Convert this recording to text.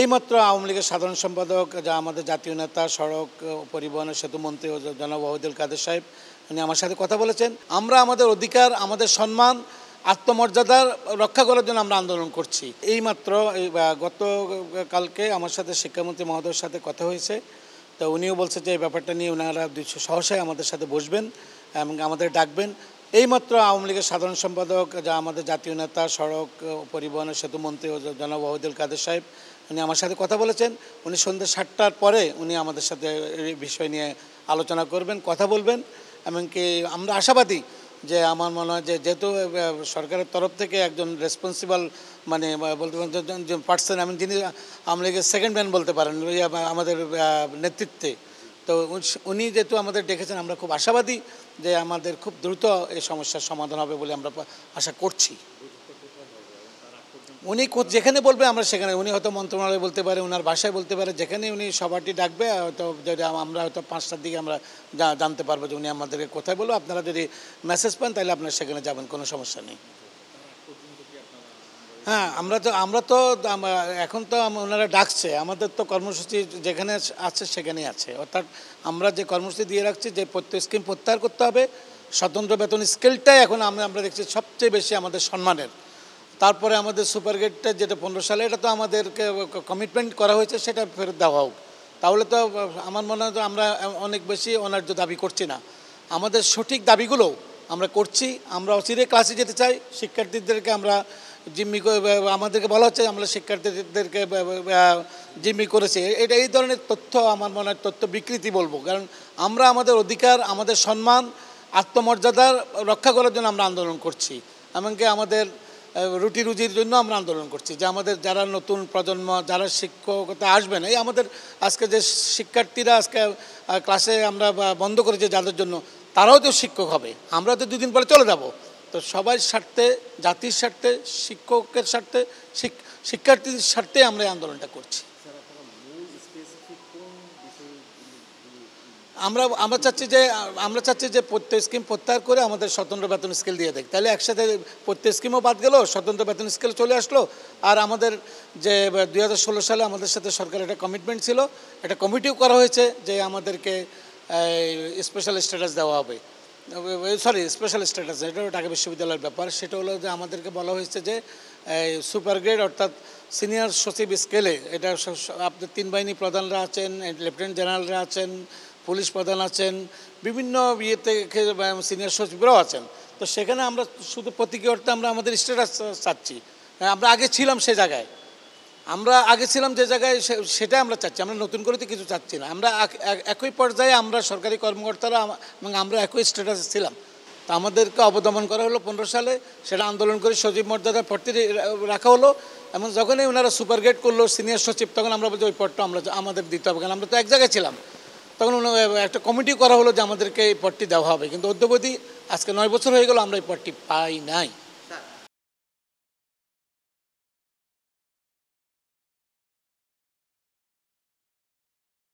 এইমাত্র আওয়ামী লীগের সাধারণ সম্পাদক যা আমাদের জাতীয় নেতা সড়ক পরিবহন সেতু মন্ত্রী জনাব ওয়াহিদুল কাদের সাহেব উনি আমার সাথে কথা বলেছেন আমরা আমাদের অধিকার আমাদের সম্মান আত্মমর্যাদার রক্ষা করার জন্য আমরা আন্দোলন করছি এইমাত্র গতকালকে আমার সাথে শিক্ষামন্ত্রী মহোদয়ের সাথে কথা হয়েছে তো উনিও বলছে যে এই ব্যাপারটা নিয়ে ওনারা সহসায় আমাদের সাথে বসবেন এবং আমাদের ডাকবেন এইমাত্র আওয়ামী লীগের সাধারণ সম্পাদক যা আমাদের জাতীয় নেতা সড়ক পরিবহন সেতু মন্ত্রী জনাব ওয়াহিদুল কাদের সাহেব উনি আমার সাথে কথা বলেছেন উনি সন্ধ্যে সাতটার পরে উনি আমাদের সাথে এই বিষয় নিয়ে আলোচনা করবেন কথা বলবেন এমনকি আমরা আশাবাদী যে আমার মনে হয় যে যেহেতু সরকারের তরফ থেকে একজন রেসপন্সিবল মানে বলতে পার্সন আমি যিনি আমরা সেকেন্ড ম্যান বলতে পারেন আমাদের নেতৃত্বে তো উনি যেহেতু আমাদের ডেকেছেন আমরা খুব আশাবাদী যে আমাদের খুব দ্রুত এই সমস্যার সমাধান হবে বলে আমরা আশা করছি উনি যেখানে বলবে আমরা সেখানে উনি হয়তো মন্ত্রণালয় বলতে পারে ওনার ভাষায় বলতে পারে যেখানে উনি সবারটি ডাকবে হয়তো যদি আমরা হয়তো পাঁচটার দিকে আমরা জানতে পারবো যে উনি আমাদেরকে কোথায় বলবো আপনারা যদি মেসেজ পান তাহলে আপনারা সেখানে যাবেন কোনো সমস্যা নেই হ্যাঁ আমরা তো আমরা তো এখন তো ওনারা ডাকছে আমাদের তো কর্মসূচি যেখানে আছে সেখানেই আছে অর্থাৎ আমরা যে কর্মসূচি দিয়ে রাখছি যে প্রত্যেক স্কিম প্রত্যাহার করতে হবে স্বতন্ত্র বেতন স্কেলটাই এখন আমরা আমরা দেখছি সবচেয়ে বেশি আমাদের সম্মানের তারপরে আমাদের সুপার গেটটা যেটা পনেরো সালে এটা তো আমাদেরকে কমিটমেন্ট করা হয়েছে সেটা ফেরত দেওয়া হোক তাহলে তো আমার মনে হয় আমরা অনেক বেশি অনার্য দাবি করছি না আমাদের সঠিক দাবিগুলো আমরা করছি আমরা অচিরে ক্লাসে যেতে চাই শিক্ষার্থীদেরকে আমরা জিম্মি আমাদেরকে বলা হচ্ছে আমরা শিক্ষার্থীদেরকে জিম্মি করেছি এটা এই ধরনের তথ্য আমার মনে হয় তথ্য বিকৃতি বলবো কারণ আমরা আমাদের অধিকার আমাদের সম্মান আত্মমর্যাদার রক্ষা করার জন্য আমরা আন্দোলন করছি এমনকি আমাদের রুটি রুজির জন্য আমরা আন্দোলন করছি যে আমাদের যারা নতুন প্রজন্ম যারা শিক্ষকতা আসবেন এই আমাদের আজকে যে শিক্ষার্থীরা আজকে ক্লাসে আমরা বন্ধ করেছি যাদের জন্য তারাও তো শিক্ষক হবে আমরা তো দুদিন পরে চলে যাব তো সবার স্বার্থে জাতির স্বার্থে শিক্ষকের স্বার্থে শিক্ষার্থীর স্বার্থে আমরা এই আন্দোলনটা করছি আমরা আমরা চাচ্ছি যে আমরা চাচ্ছি যে প্রত্যেক স্কিম প্রত্যাহার করে আমাদের স্বতন্ত্র বেতন স্কেল দিয়ে দেয় তাহলে একসাথে প্রত্যেক স্কিমও বাদ গেল স্বতন্ত্র বেতন স্কেল চলে আসলো আর আমাদের যে দুই সালে আমাদের সাথে সরকারের একটা কমিটমেন্ট ছিল একটা কমিটিও করা হয়েছে যে আমাদেরকে স্পেশাল স্ট্যাটাস দেওয়া হবে সরি স্পেশাল স্ট্যাটাস এটা ঢাকা বিশ্ববিদ্যালয়ের ব্যাপার সেটা হলো যে আমাদেরকে বলা হয়েছে যে সুপার গ্রেড অর্থাৎ সিনিয়র সচিব স্কেলে এটা আপনার তিন বাহিনী প্রধানরা আছেন লেফটেন্যান্ট জেনারেলরা আছেন পুলিশ প্রধান আছেন বিভিন্ন ইয়ে থেকে সিনিয়র সচিবরাও আছেন তো সেখানে আমরা শুধু প্রতীকী অর্থে আমরা আমাদের স্টেটাস চাচ্ছি হ্যাঁ, আমরা আগে ছিলাম সে জায়গায় আমরা আগে ছিলাম যে জায়গায় সেটা আমরা চাচ্ছি আমরা নতুন করে তো কিছু চাচ্ছি না আমরা একই পর্যায়ে আমরা সরকারি কর্মকর্তারা এবং আমরা একই স্টেটাসে ছিলাম তা আমাদেরকে অবদমন করা হলো পনেরো সালে সেটা আন্দোলন করে সচিব মর্যাদা ভর্তি রাখা হলো এবং যখনই ওনারা সুপারগেট করলো সিনিয়র সচিব তখন আমরা বলছি ওই পদটা আমরা আমাদের দিতে হবে কারণ আমরা তো এক জায়গায় ছিলাম তখন একটা কমিটি করা হলো যে আমাদেরকে এই পদটি দেওয়া হবে কিন্তু অদ্যবধি আজকে নয় বছর হয়ে গেল আমরা এই পদটি পাই নাই